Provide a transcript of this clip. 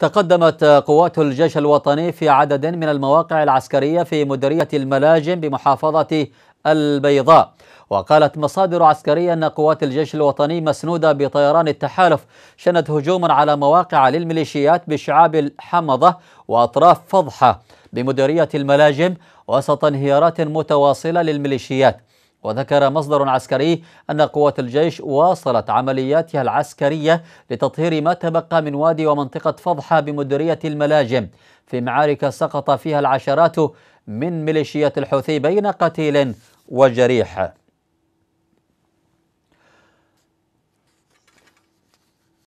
تقدمت قوات الجيش الوطني في عدد من المواقع العسكرية في مديرية الملاجم بمحافظة البيضاء وقالت مصادر عسكرية أن قوات الجيش الوطني مسنودة بطيران التحالف شنت هجوما على مواقع للميليشيات بشعاب الحمضة وأطراف فضحة بمديرية الملاجم وسط انهيارات متواصلة للميليشيات وذكر مصدر عسكري أن قوات الجيش واصلت عملياتها العسكرية لتطهير ما تبقى من وادي ومنطقة فضحة بمديرية الملاجم في معارك سقط فيها العشرات من ميليشيات الحوثي بين قتيل وجريح